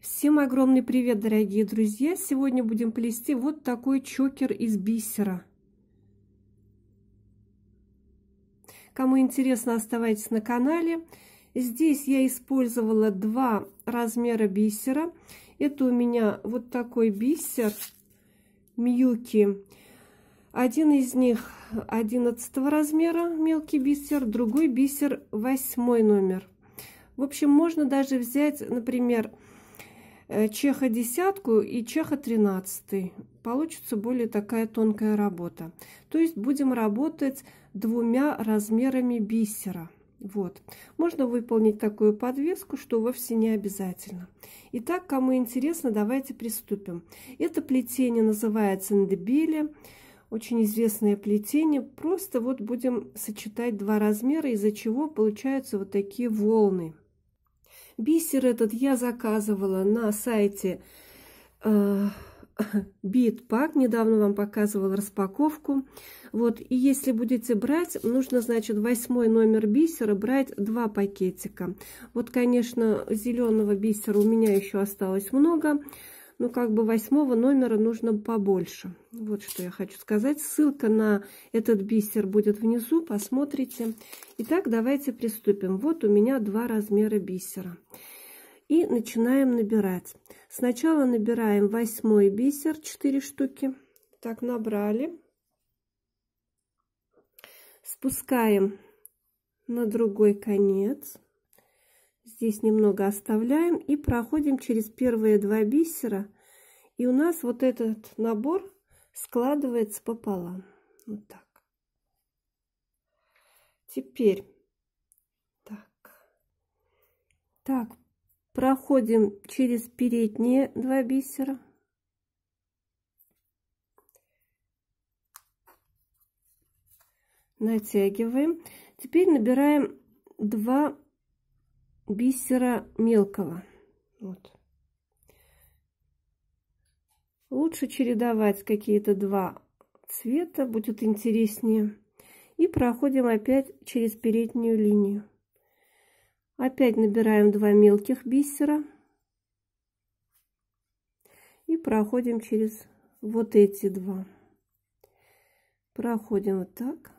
Всем огромный привет, дорогие друзья! Сегодня будем плести вот такой чокер из бисера. Кому интересно, оставайтесь на канале. Здесь я использовала два размера бисера. Это у меня вот такой бисер Мьюки. Один из них 11 размера мелкий бисер, другой бисер 8 номер. В общем, можно даже взять, например, Э, чеха десятку и чеха 13 получится более такая тонкая работа то есть будем работать двумя размерами бисера вот можно выполнить такую подвеску что вовсе не обязательно итак кому интересно давайте приступим это плетение называется ндебили, очень известное плетение просто вот будем сочетать два размера из-за чего получаются вот такие волны Бисер этот я заказывала на сайте э, Недавно вам показывала распаковку. Вот, и если будете брать, нужно, значит, восьмой номер бисера брать два пакетика. Вот, конечно, зеленого бисера у меня еще осталось много. Ну, как бы восьмого номера нужно побольше. Вот что я хочу сказать. Ссылка на этот бисер будет внизу, посмотрите. Итак, давайте приступим. Вот у меня два размера бисера. И начинаем набирать. Сначала набираем восьмой бисер, 4 штуки. Так, набрали. Спускаем на другой конец. Здесь немного оставляем и проходим через первые два бисера. И у нас вот этот набор складывается пополам. Вот так. Теперь так. Так, проходим через передние два бисера. Натягиваем. Теперь набираем два бисера мелкого. Вот. Лучше чередовать какие-то два цвета, будет интереснее. И проходим опять через переднюю линию. Опять набираем два мелких бисера. И проходим через вот эти два. Проходим вот так.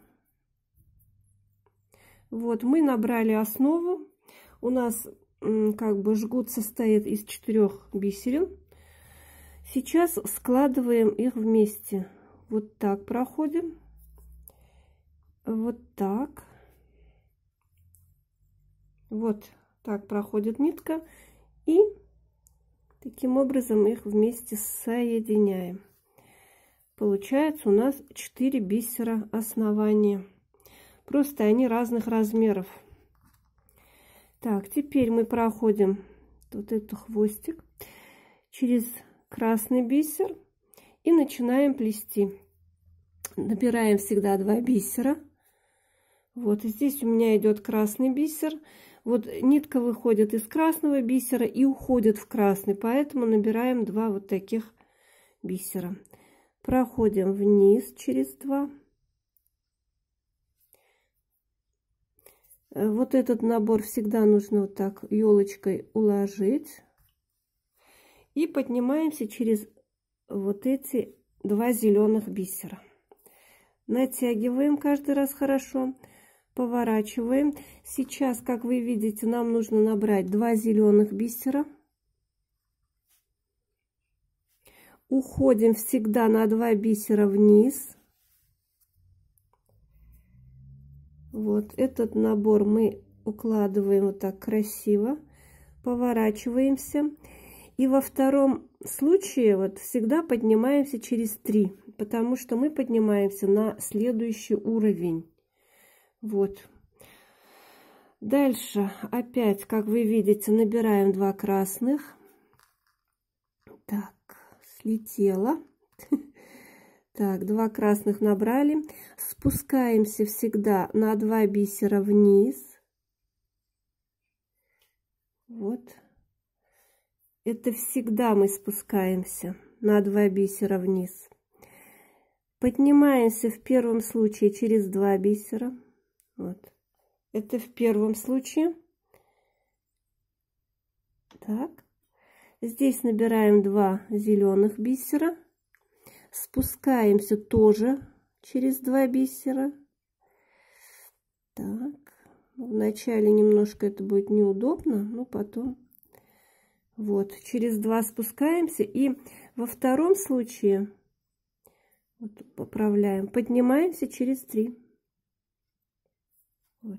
Вот мы набрали основу. У нас как бы жгут состоит из четырех бисерин. Сейчас складываем их вместе. Вот так проходим. Вот так. Вот так проходит нитка. И таким образом их вместе соединяем. Получается у нас 4 бисера основания. Просто они разных размеров. Так, теперь мы проходим вот этот хвостик через красный бисер и начинаем плести. Набираем всегда два бисера. Вот здесь у меня идет красный бисер. Вот нитка выходит из красного бисера и уходит в красный, поэтому набираем два вот таких бисера. Проходим вниз через два. Э, вот этот набор всегда нужно вот так елочкой уложить. И поднимаемся через вот эти два зеленых бисера. Натягиваем каждый раз хорошо. Хорошо поворачиваем. Сейчас, как вы видите, нам нужно набрать два зеленых бисера. Уходим всегда на 2 бисера вниз. Вот этот набор мы укладываем вот так красиво, поворачиваемся. И во втором случае вот всегда поднимаемся через три, потому что мы поднимаемся на следующий уровень. Вот. Дальше опять, как вы видите, набираем два красных. Так, слетела. Так, два красных набрали. Спускаемся всегда на два бисера вниз. Вот. Это всегда мы спускаемся на два бисера вниз. Поднимаемся в первом случае через два бисера. Вот. Это в первом случае. Так. Здесь набираем два зеленых бисера. Спускаемся тоже через два бисера. Так. Вначале немножко это будет неудобно, но потом... Вот, через два спускаемся. И во втором случае, вот поправляем, поднимаемся через три. Вот.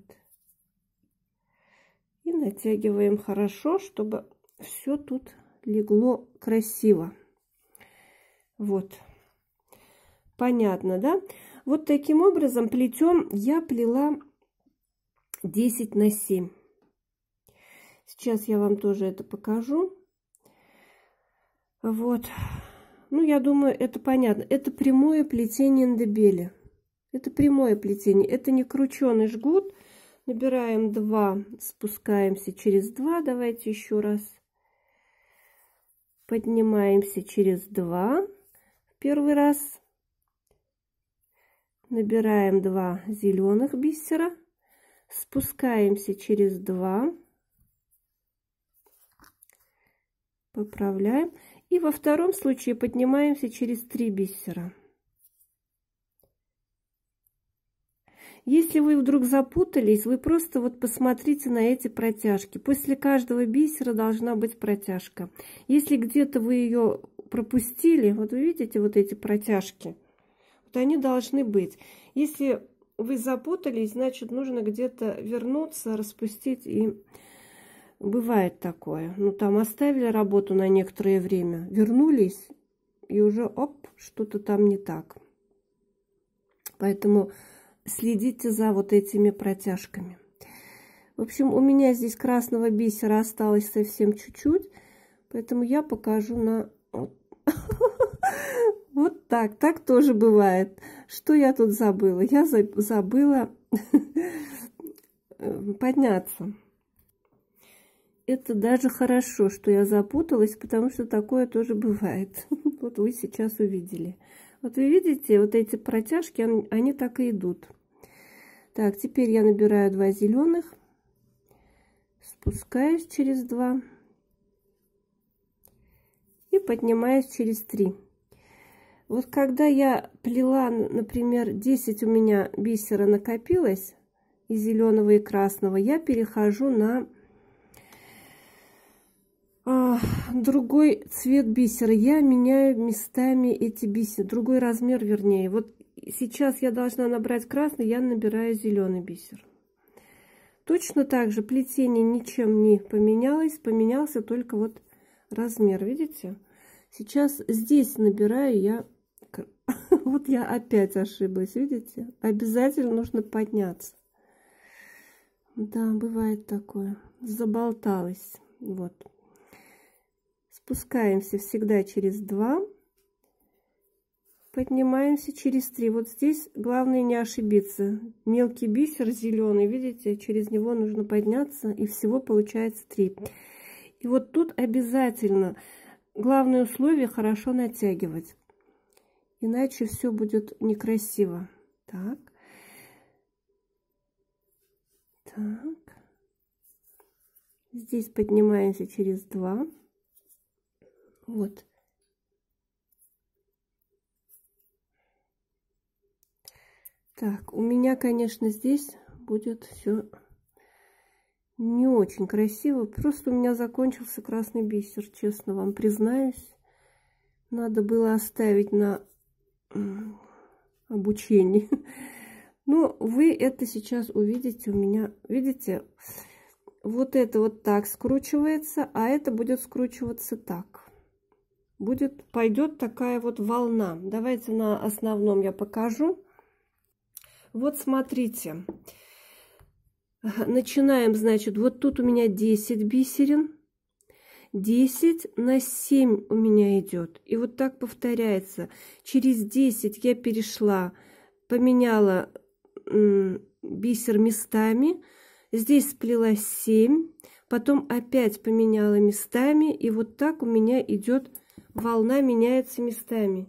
И натягиваем хорошо, чтобы все тут легло красиво. Вот. Понятно, да? Вот таким образом плетем я плела 10 на 7. Сейчас я вам тоже это покажу. Вот. Ну, я думаю, это понятно. Это прямое плетение эндебели. Это прямое плетение, это не крученый жгут. Набираем 2, спускаемся через 2, давайте еще раз. Поднимаемся через 2 первый раз. Набираем 2 зеленых бисера, спускаемся через 2, поправляем. И во втором случае поднимаемся через 3 бисера. Если вы вдруг запутались, вы просто вот посмотрите на эти протяжки. После каждого бисера должна быть протяжка. Если где-то вы ее пропустили, вот вы видите вот эти протяжки, вот они должны быть. Если вы запутались, значит нужно где-то вернуться, распустить и... Бывает такое. Ну, там оставили работу на некоторое время, вернулись, и уже, оп, что-то там не так. Поэтому следите за вот этими протяжками. В общем, у меня здесь красного бисера осталось совсем чуть-чуть, поэтому я покажу на... Вот так, так тоже бывает. Что я тут забыла? Я забыла эм, подняться. Это даже хорошо, что я запуталась, потому что такое тоже бывает. Вот вы сейчас увидели. Вот а вы видите, вот эти протяжки, они, так и идут. Так, теперь я набираю два зеленых, спускаюсь через два и поднимаюсь через три. Вот когда я плела, например, 10 у меня бисера накопилось, и зеленого, и красного, я перехожу на другой цвет бисера. Я меняю местами эти бисеры, другой размер вернее. Вот сейчас я должна набрать красный, я набираю зеленый бисер. Точно так же плетение ничем не поменялось, поменялся только вот размер, видите? Сейчас здесь набираю я, вот я опять ошиблась, видите? Обязательно нужно подняться. Да, бывает такое, заболталась, вот спускаемся всегда через два, поднимаемся через три. вот здесь главное не ошибиться мелкий бисер зеленый видите через него нужно подняться и всего получается 3 и вот тут обязательно главное условие хорошо натягивать иначе все будет некрасиво так так здесь поднимаемся через два. Вот. Так, у меня, конечно, здесь будет все не очень красиво. Просто у меня закончился красный бисер, честно вам признаюсь. Надо было оставить на обучении. Но вы это сейчас увидите у меня. Видите, вот это вот так скручивается, а это будет скручиваться так будет, пойдет такая вот волна. Давайте на основном я покажу. Вот смотрите. Начинаем, значит, вот тут у меня 10 бисерин. 10 на 7 у меня идет. И вот так повторяется. Через 10 я перешла, поменяла бисер местами. Здесь сплела 7, потом опять поменяла местами. И вот так у меня идет волна меняется местами.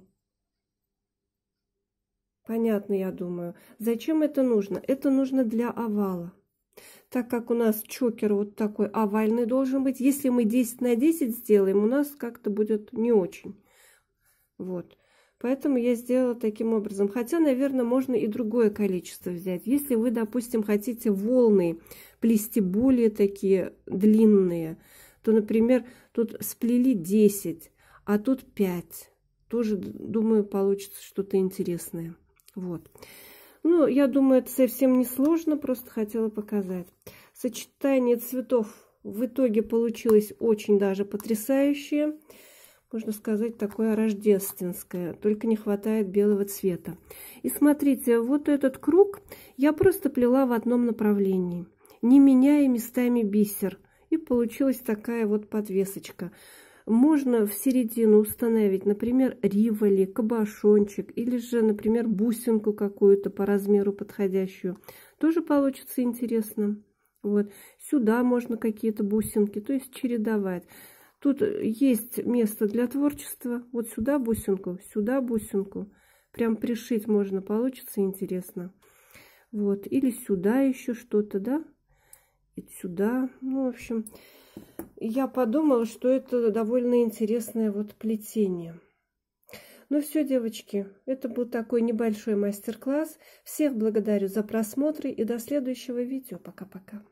Понятно, я думаю. Зачем это нужно? Это нужно для овала. Так как у нас чокер вот такой овальный должен быть, если мы 10 на 10 сделаем, у нас как-то будет не очень. Вот. Поэтому я сделала таким образом. Хотя, наверное, можно и другое количество взять. Если вы, допустим, хотите волны плести более такие длинные, то, например, тут сплели 10, а тут 5. Тоже, думаю, получится что-то интересное. Вот. Ну, я думаю, это совсем не сложно, просто хотела показать. Сочетание цветов в итоге получилось очень даже потрясающее. Можно сказать, такое рождественское, только не хватает белого цвета. И смотрите, вот этот круг я просто плела в одном направлении, не меняя местами бисер. И получилась такая вот подвесочка можно в середину установить, например, риволи, кабошончик или же, например, бусинку какую-то по размеру подходящую. Тоже получится интересно. Вот. Сюда можно какие-то бусинки, то есть чередовать. Тут есть место для творчества. Вот сюда бусинку, сюда бусинку. Прям пришить можно, получится интересно. Вот. Или сюда еще что-то, да? И сюда. Ну, в общем я подумала, что это довольно интересное вот плетение. Ну все, девочки, это был такой небольшой мастер-класс. Всех благодарю за просмотры и до следующего видео. Пока-пока.